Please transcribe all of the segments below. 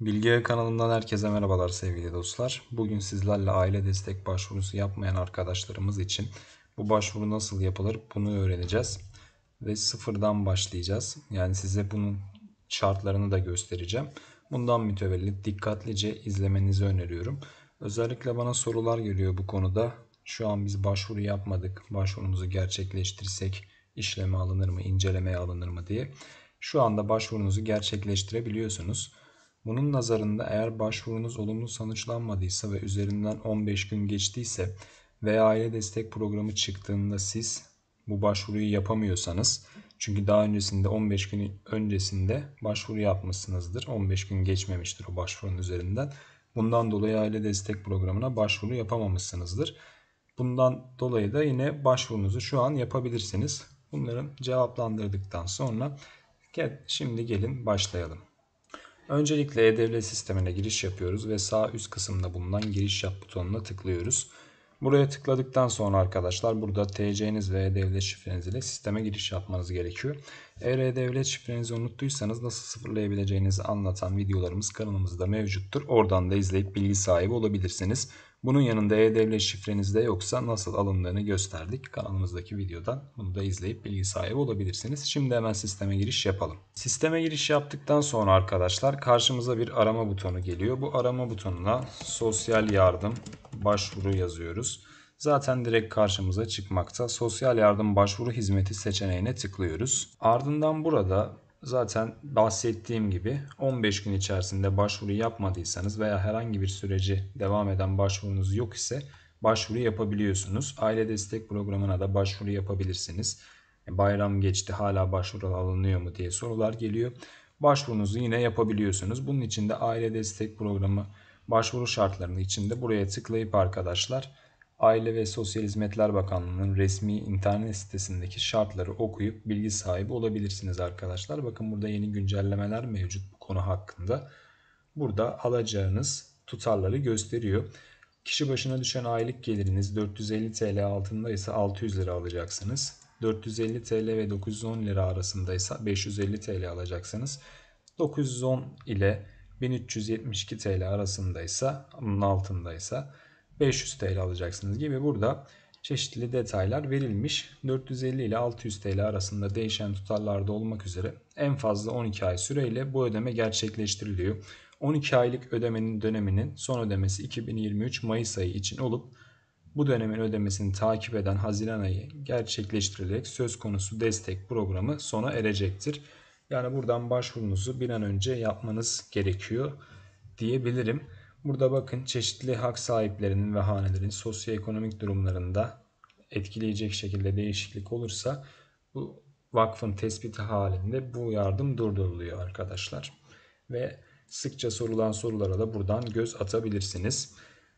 Bilgi kanalından herkese merhabalar sevgili dostlar. Bugün sizlerle aile destek başvurusu yapmayan arkadaşlarımız için bu başvuru nasıl yapılır bunu öğreneceğiz. Ve sıfırdan başlayacağız. Yani size bunun şartlarını da göstereceğim. Bundan mütevellit dikkatlice izlemenizi öneriyorum. Özellikle bana sorular geliyor bu konuda. Şu an biz başvuru yapmadık. Başvurumuzu gerçekleştirsek işleme alınır mı, incelemeye alınır mı diye. Şu anda başvurunuzu gerçekleştirebiliyorsunuz. Bunun nazarında eğer başvurunuz olumlu sonuçlanmadıysa ve üzerinden 15 gün geçtiyse veya aile destek programı çıktığında siz bu başvuruyu yapamıyorsanız çünkü daha öncesinde 15 gün öncesinde başvuru yapmışsınızdır. 15 gün geçmemiştir o başvurunun üzerinden. Bundan dolayı aile destek programına başvuru yapamamışsınızdır. Bundan dolayı da yine başvurunuzu şu an yapabilirsiniz. Bunların cevaplandırdıktan sonra şimdi gelin başlayalım. Öncelikle e-devlet sistemine giriş yapıyoruz ve sağ üst kısımda bulunan giriş yap butonuna tıklıyoruz. Buraya tıkladıktan sonra arkadaşlar burada TC'niz ve e-devlet şifreniz ile sisteme giriş yapmanız gerekiyor. Eğer e-devlet şifrenizi unuttuysanız nasıl sıfırlayabileceğinizi anlatan videolarımız kanalımızda mevcuttur. Oradan da izleyip bilgi sahibi olabilirsiniz. Bunun yanında e-devlet şifreniz de yoksa nasıl alındığını gösterdik. Kanalımızdaki videodan bunu da izleyip bilgi sahibi olabilirsiniz. Şimdi hemen sisteme giriş yapalım. Sisteme giriş yaptıktan sonra arkadaşlar karşımıza bir arama butonu geliyor. Bu arama butonuna sosyal yardım başvuru yazıyoruz. Zaten direkt karşımıza çıkmakta. Sosyal yardım başvuru hizmeti seçeneğine tıklıyoruz. Ardından burada zaten bahsettiğim gibi 15 gün içerisinde başvuru yapmadıysanız veya herhangi bir süreci devam eden başvurunuz yok ise başvuru yapabiliyorsunuz. Aile destek programına da başvuru yapabilirsiniz. E, bayram geçti hala başvuru alınıyor mu diye sorular geliyor. Başvurunuzu yine yapabiliyorsunuz. Bunun için de aile destek programı başvuru şartlarını içinde buraya tıklayıp arkadaşlar Aile ve Sosyal Hizmetler Bakanlığı'nın resmi internet sitesindeki şartları okuyup bilgi sahibi olabilirsiniz arkadaşlar. Bakın burada yeni güncellemeler mevcut bu konu hakkında. Burada alacağınız tutarları gösteriyor. Kişi başına düşen aylık geliriniz 450 TL altında ise 600 lira alacaksınız. 450 TL ve 910 lira arasında ise 550 TL alacaksınız. 910 ile 1372 TL arasında ise bunun altında ise 500 TL alacaksınız gibi burada çeşitli detaylar verilmiş. 450 ile 600 TL arasında değişen tutarlarda olmak üzere en fazla 12 ay süreyle bu ödeme gerçekleştiriliyor. 12 aylık ödemenin döneminin son ödemesi 2023 Mayıs ayı için olup bu dönemin ödemesini takip eden Haziran ayı gerçekleştirilerek söz konusu destek programı sona erecektir. Yani buradan başvurunuzu bir an önce yapmanız gerekiyor diyebilirim. Burada bakın çeşitli hak sahiplerinin ve hanelerin sosyoekonomik durumlarında etkileyecek şekilde değişiklik olursa bu vakfın tespiti halinde bu yardım durduruluyor arkadaşlar. Ve sıkça sorulan sorulara da buradan göz atabilirsiniz.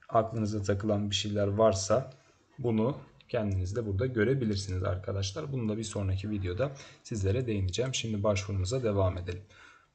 Aklınıza takılan bir şeyler varsa bunu kendiniz de burada görebilirsiniz arkadaşlar. Bunu da bir sonraki videoda sizlere değineceğim. Şimdi başvurumuza devam edelim.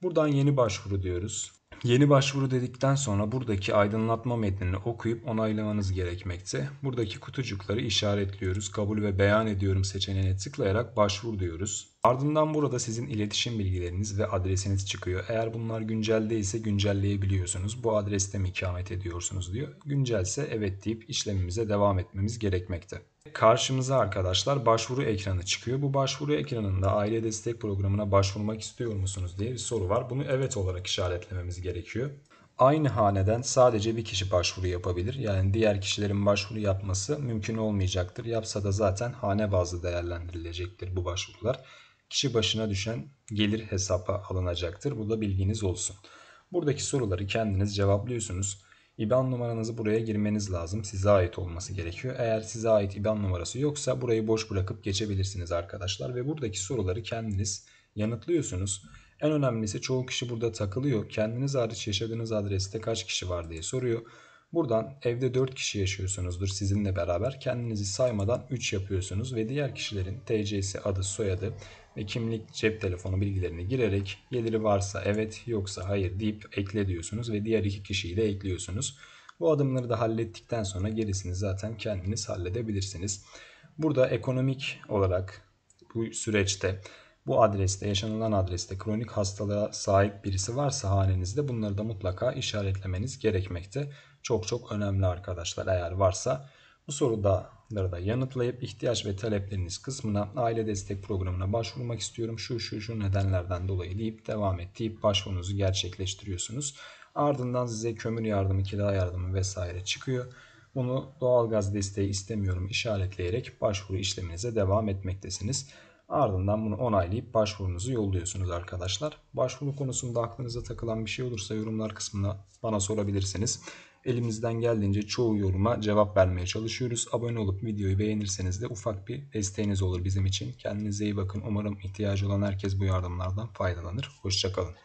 Buradan yeni başvuru diyoruz. Yeni başvuru dedikten sonra buradaki aydınlatma metnini okuyup onaylamanız gerekmekte. Buradaki kutucukları işaretliyoruz. Kabul ve beyan ediyorum seçeneğine tıklayarak başvur diyoruz. Ardından burada sizin iletişim bilgileriniz ve adresiniz çıkıyor. Eğer bunlar güncel değilse güncelleyebiliyorsunuz. Bu adreste mi ikamet ediyorsunuz diyor. Güncelse evet deyip işlemimize devam etmemiz gerekmekte. Karşımıza arkadaşlar başvuru ekranı çıkıyor. Bu başvuru ekranında aile destek programına başvurmak istiyor musunuz diye bir soru var. Bunu evet olarak işaretlememiz gerekiyor. Aynı haneden sadece bir kişi başvuru yapabilir. Yani diğer kişilerin başvuru yapması mümkün olmayacaktır. Yapsa da zaten hane bazlı değerlendirilecektir bu başvurular. Kişi başına düşen gelir hesaba alınacaktır. Bu da bilginiz olsun. Buradaki soruları kendiniz cevaplıyorsunuz. IBAN numaranızı buraya girmeniz lazım. Size ait olması gerekiyor. Eğer size ait IBAN numarası yoksa burayı boş bırakıp geçebilirsiniz arkadaşlar. Ve buradaki soruları kendiniz yanıtlıyorsunuz. En önemlisi çoğu kişi burada takılıyor. Kendiniz hariç yaşadığınız adreste kaç kişi var diye soruyor. Buradan evde 4 kişi yaşıyorsunuzdur sizinle beraber. Kendinizi saymadan 3 yapıyorsunuz ve diğer kişilerin TC'si, adı, soyadı ve kimlik, cep telefonu bilgilerini girerek geliri varsa evet yoksa hayır deyip ekle diyorsunuz ve diğer iki kişiyi de ekliyorsunuz. Bu adımları da hallettikten sonra gerisini zaten kendiniz halledebilirsiniz. Burada ekonomik olarak bu süreçte bu adreste, yaşanılan adreste kronik hastalığa sahip birisi varsa halinizde bunları da mutlaka işaretlemeniz gerekmekte. Çok çok önemli arkadaşlar eğer varsa bu soruda da yanıtlayıp ihtiyaç ve talepleriniz kısmına aile destek programına başvurmak istiyorum. Şu şu şu nedenlerden dolayı deyip devam et deyip başvurunuzu gerçekleştiriyorsunuz. Ardından size kömür yardımı, kira yardımı vesaire çıkıyor. Bunu doğalgaz desteği istemiyorum işaretleyerek başvuru işleminize devam etmektesiniz. Ardından bunu onaylayıp başvurunuzu yolluyorsunuz arkadaşlar. Başvuru konusunda aklınıza takılan bir şey olursa yorumlar kısmına bana sorabilirsiniz. Elimizden geldiğince çoğu yoruma cevap vermeye çalışıyoruz. Abone olup videoyu beğenirseniz de ufak bir desteğiniz olur bizim için. Kendinize iyi bakın. Umarım ihtiyacı olan herkes bu yardımlardan faydalanır. Hoşçakalın.